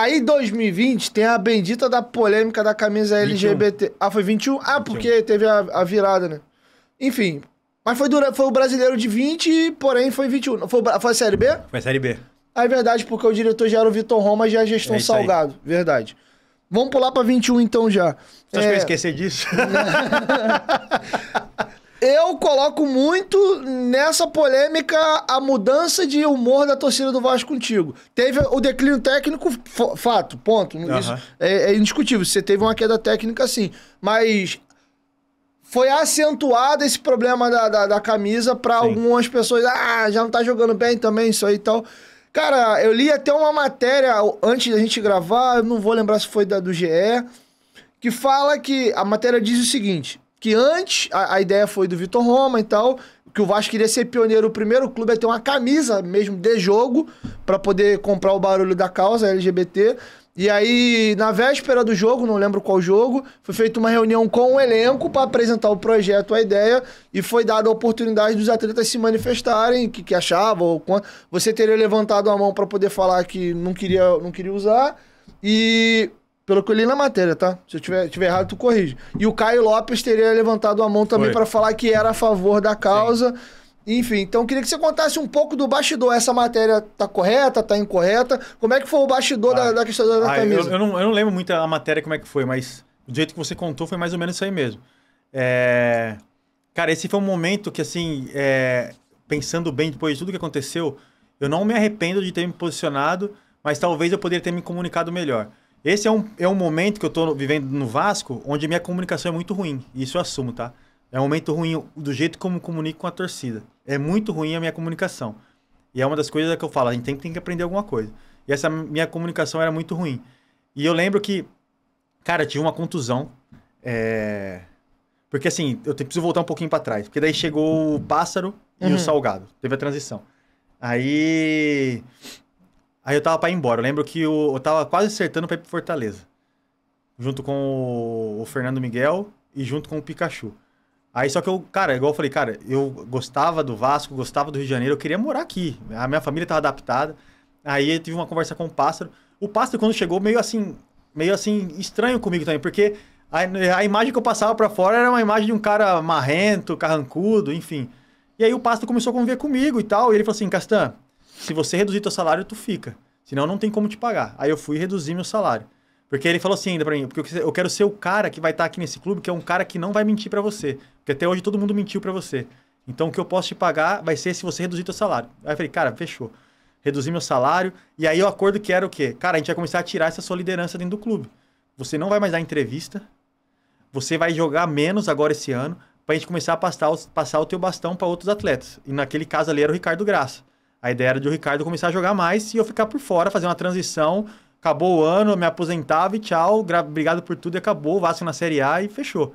Aí 2020 tem a bendita da polêmica da camisa LGBT. 21. Ah, foi 21? Ah, 21. porque teve a, a, virada, né? Enfim. Mas foi, durante, foi o brasileiro de 20, porém foi 21. Foi, foi a Série B? Foi a Série B. Ah, é verdade, porque o diretor já era o Vitor Roma e já a gestão é, é Salgado. Aí. Verdade. Vamos pular pra 21 então já. Você acha que eu é. esquecer disso? Eu coloco muito nessa polêmica a mudança de humor da torcida do Vasco contigo. Teve o declínio técnico, fato, ponto. Uhum. Isso é, é indiscutível. Você teve uma queda técnica, sim. Mas foi acentuado esse problema da, da, da camisa para algumas pessoas. Ah, já não tá jogando bem também, isso aí e tal. Cara, eu li até uma matéria antes da gente gravar, eu não vou lembrar se foi da do GE, que fala que. A matéria diz o seguinte: que antes a, a ideia foi do Vitor Roma e tal, que o Vasco queria ser pioneiro, o primeiro clube a ter uma camisa mesmo de jogo para poder comprar o barulho da causa LGBT. E aí, na véspera do jogo, não lembro qual jogo, foi feita uma reunião com o elenco para apresentar o projeto, a ideia, e foi dada a oportunidade dos atletas se manifestarem, que, que achavam, ou quanto. Você teria levantado a mão para poder falar que não queria, não queria usar. E pelo que eu li na matéria, tá? Se eu tiver, tiver errado, tu corrige. E o Caio Lopes teria levantado a mão também para falar que era a favor da causa. Sim. Enfim, então queria que você contasse um pouco do bastidor. Essa matéria tá correta, tá incorreta? Como é que foi o bastidor ah, da, da questão da ah, camisa? Eu, eu, não, eu não lembro muito a matéria como é que foi, mas do jeito que você contou foi mais ou menos isso aí mesmo. É... Cara, esse foi um momento que, assim, é... pensando bem depois de tudo que aconteceu, eu não me arrependo de ter me posicionado, mas talvez eu poderia ter me comunicado melhor. Esse é um, é um momento que eu estou vivendo no Vasco, onde minha comunicação é muito ruim. Isso eu assumo, tá? É um momento ruim do jeito como comunico com a torcida. É muito ruim a minha comunicação. E é uma das coisas que eu falo, a gente tem, tem que aprender alguma coisa. E essa minha comunicação era muito ruim. E eu lembro que, cara, tive uma contusão. É... Porque assim, eu preciso voltar um pouquinho para trás. Porque daí chegou o pássaro e uhum. o salgado. Teve a transição. Aí Aí eu tava pra ir embora. Eu lembro que eu, eu tava quase acertando pra ir pro Fortaleza. Junto com o, o Fernando Miguel e junto com o Pikachu. Aí só que eu, cara, igual eu falei, cara, eu gostava do Vasco, gostava do Rio de Janeiro, eu queria morar aqui. A minha família tava adaptada. Aí eu tive uma conversa com o pássaro. O pássaro, quando chegou, meio assim, meio assim, estranho comigo também, porque a, a imagem que eu passava para fora era uma imagem de um cara marrento, carrancudo, enfim. E aí o pássaro começou a conviver comigo e tal. E ele falou assim, Castan, se você reduzir teu salário, tu fica. Senão não tem como te pagar. Aí eu fui reduzir meu salário. Porque ele falou assim ainda pra mim, porque eu quero ser o cara que vai estar tá aqui nesse clube, que é um cara que não vai mentir para você. Porque até hoje todo mundo mentiu para você. Então o que eu posso te pagar vai ser se você reduzir teu salário. Aí eu falei, cara, fechou. Reduzir meu salário. E aí o acordo que era o quê? Cara, a gente vai começar a tirar essa sua liderança dentro do clube. Você não vai mais dar entrevista. Você vai jogar menos agora esse ano pra gente começar a passar, passar o teu bastão para outros atletas. E naquele caso ali era o Ricardo Graça. A ideia era de o Ricardo começar a jogar mais e eu ficar por fora, fazer uma transição. Acabou o ano, me aposentava e tchau. Obrigado por tudo e acabou. O Vasco na Série A e fechou.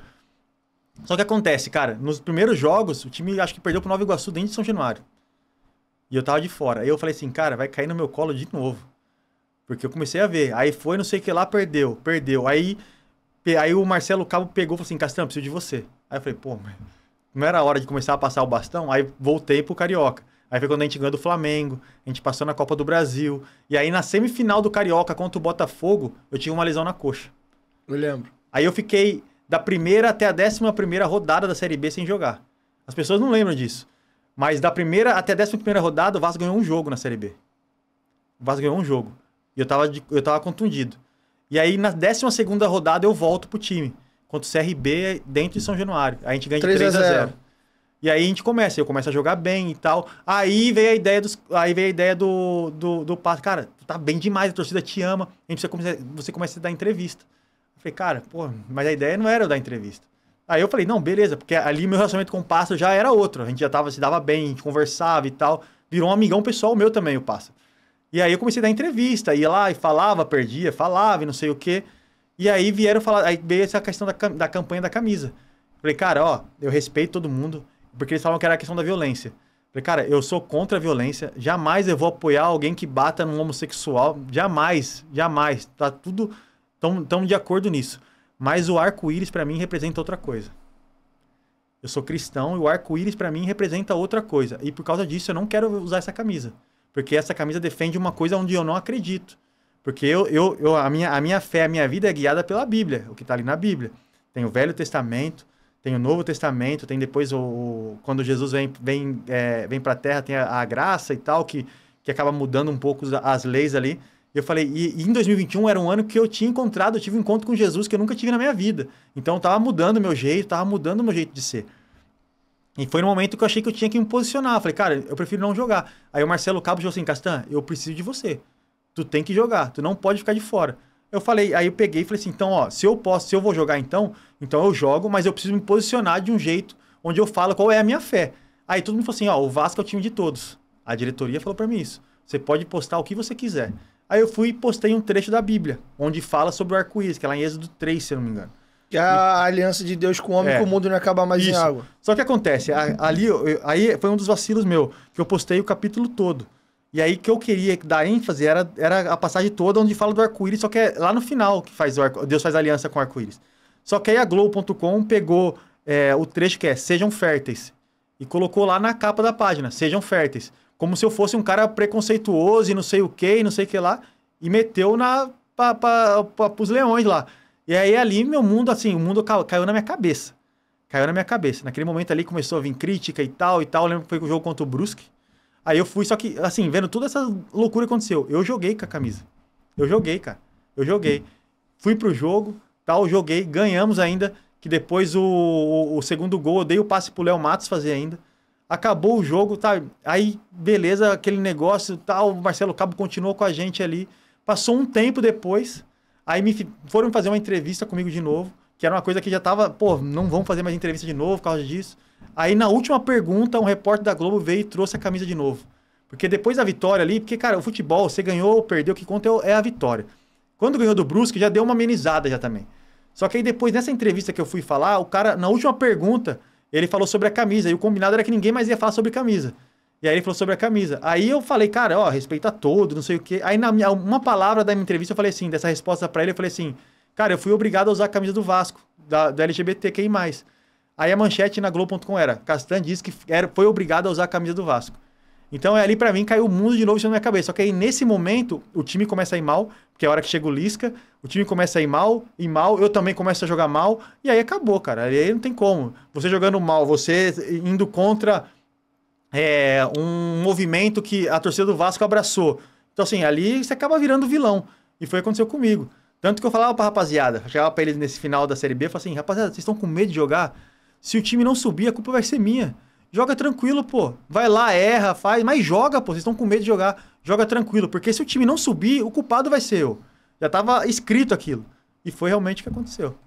Só que acontece, cara, nos primeiros jogos, o time acho que perdeu pro Nova Iguaçu dentro de São Januário. E eu tava de fora. Aí eu falei assim, cara, vai cair no meu colo de novo. Porque eu comecei a ver. Aí foi, não sei o que lá, perdeu, perdeu. Aí, aí o Marcelo Cabo pegou e falou assim, Castanho, preciso de você. Aí eu falei, pô, não era hora de começar a passar o bastão? Aí voltei pro Carioca. Aí foi quando a gente ganhou do Flamengo, a gente passou na Copa do Brasil. E aí na semifinal do Carioca contra o Botafogo, eu tive uma lesão na coxa. Eu lembro. Aí eu fiquei da primeira até a décima primeira rodada da Série B sem jogar. As pessoas não lembram disso. Mas da primeira até a décima primeira rodada, o Vasco ganhou um jogo na Série B. O Vasco ganhou um jogo. E eu tava, eu tava contundido. E aí na décima segunda rodada eu volto pro time. Contra o CRB dentro de São Januário. Aí a gente ganha de 3 a 0. E aí a gente começa, eu começo a jogar bem e tal. Aí veio a ideia dos. Aí veio a ideia do, do, do passo. Cara, tu tá bem demais, a torcida te ama. A gente começa, você começa a dar entrevista. Eu falei, cara, pô, mas a ideia não era eu dar entrevista. Aí eu falei, não, beleza, porque ali meu relacionamento com o Pássaro já era outro. A gente já tava, se dava bem, a gente conversava e tal. Virou um amigão pessoal meu também, o Pássaro. E aí eu comecei a dar entrevista, ia lá e falava, perdia, falava e não sei o quê. E aí vieram falar, aí veio essa questão da, da campanha da camisa. falei, cara, ó, eu respeito todo mundo, porque eles falavam que era a questão da violência. falei, cara, eu sou contra a violência, jamais eu vou apoiar alguém que bata num homossexual, jamais, jamais. Tá tudo. tão de acordo nisso. Mas o arco-íris para mim representa outra coisa. Eu sou cristão e o arco-íris para mim representa outra coisa. E por causa disso eu não quero usar essa camisa. Porque essa camisa defende uma coisa onde eu não acredito. Porque eu, eu, eu a, minha, a minha fé, a minha vida é guiada pela Bíblia, o que está ali na Bíblia. Tem o Velho Testamento, tem o Novo Testamento, tem depois o quando Jesus vem vem é, vem para a Terra tem a, a, graça e tal que que acaba mudando um pouco as, leis ali. Eu falei e, e, em 2021 era um ano que eu tinha encontrado, eu tive um encontro com Jesus que eu nunca tive na minha vida. Então tava mudando meu jeito, tava mudando o meu jeito de ser. E foi no momento que eu achei que eu tinha que me posicionar. Eu falei, cara, eu prefiro não jogar. Aí o Marcelo Cabo falou assim, Castan, eu preciso de você. Tu tem que jogar, tu não pode ficar de fora. Eu falei, aí eu peguei e falei assim, então, ó, se eu posso, se eu vou jogar então, então eu jogo, mas eu preciso me posicionar de um jeito onde eu falo qual é a minha fé. Aí todo mundo falou assim, ó, o Vasco é o time de todos. A diretoria falou para mim isso. Você pode postar o que você quiser. Aí eu fui e postei um trecho da Bíblia, onde fala sobre o arco-íris, que é lá em Êxodo 3, se eu não me engano. Que é a aliança de Deus com o homem, é, que o mundo não acaba mais isso. em água. Só que acontece, ali, aí foi um dos vacilos meu, que eu postei o capítulo todo. E aí que eu queria dar ênfase era, era a passagem toda onde fala do arco-íris, só que é lá no final que faz arco, Deus faz aliança com o arco-íris. Só que aí a Globo.com pegou é, o trecho que é Sejam Férteis e colocou lá na capa da página, Sejam Férteis. Como se eu fosse um cara preconceituoso e não sei o que, e não sei o que lá, e meteu na para leões lá. E aí ali meu mundo, assim, o mundo caiu, caiu na minha cabeça. Caiu na minha cabeça. Naquele momento ali começou a vir crítica e tal e tal. Eu lembro que foi o jogo contra o Brusque. Aí eu fui, só que, assim, vendo toda essa loucura que aconteceu, eu joguei com a camisa. Eu joguei, cara. Eu joguei. Fui pro jogo, tal, joguei, ganhamos ainda. Que depois o, o, segundo gol eu dei o passe pro Léo Matos fazer ainda. Acabou o jogo, tá? Aí, beleza, aquele negócio tal. O Marcelo Cabo continuou com a gente ali. Passou um tempo depois. Aí me, foram fazer uma entrevista comigo de novo, que era uma coisa que já tava, pô, não vão fazer mais entrevista de novo por causa disso. Aí na última pergunta, um repórter da Globo veio e trouxe a camisa de novo. Porque depois da vitória ali, porque, cara, o futebol, você ganhou ou perdeu, o que conta é, é a vitória. Quando ganhou do Brusque, já deu uma amenizada já também. Só que aí depois, nessa entrevista que eu fui falar, o cara, na última pergunta, ele falou sobre a camisa. E o combinado era que ninguém mais ia falar sobre camisa. E aí ele falou sobre a camisa. Aí eu falei, cara, ó, respeita todo, não sei o quê. Aí na minha, uma palavra da minha entrevista, eu falei assim, dessa resposta para ele, eu falei assim, cara, eu fui obrigado a usar a camisa do Vasco, da, quem mais. Aí a manchete na Globo.com era: Castan disse que era, foi obrigado a usar a camisa do Vasco. Então é, ali para mim caiu o mundo de novo na minha cabeça. Só que aí nesse momento o time começa a ir mal, porque é a hora que chega o Lisca, o time começa a ir mal, e mal, eu também começo a jogar mal, e aí acabou, cara. Aí não tem como. Você jogando mal, você indo contra é, um movimento que a torcida do Vasco abraçou. Então assim, ali você acaba virando vilão. E foi o que aconteceu comigo. Tanto que eu falava pra rapaziada, chegava pra eles nesse final da Série B, eu falava assim, rapaziada, vocês estão com medo de jogar? Se o time não subir, a culpa vai ser minha. Joga tranquilo, pô. Vai lá, erra, faz, mas joga, pô. Vocês estão com medo de jogar. Joga tranquilo, porque se o time não subir, o culpado vai ser eu. Já estava escrito aquilo. E foi realmente o que aconteceu.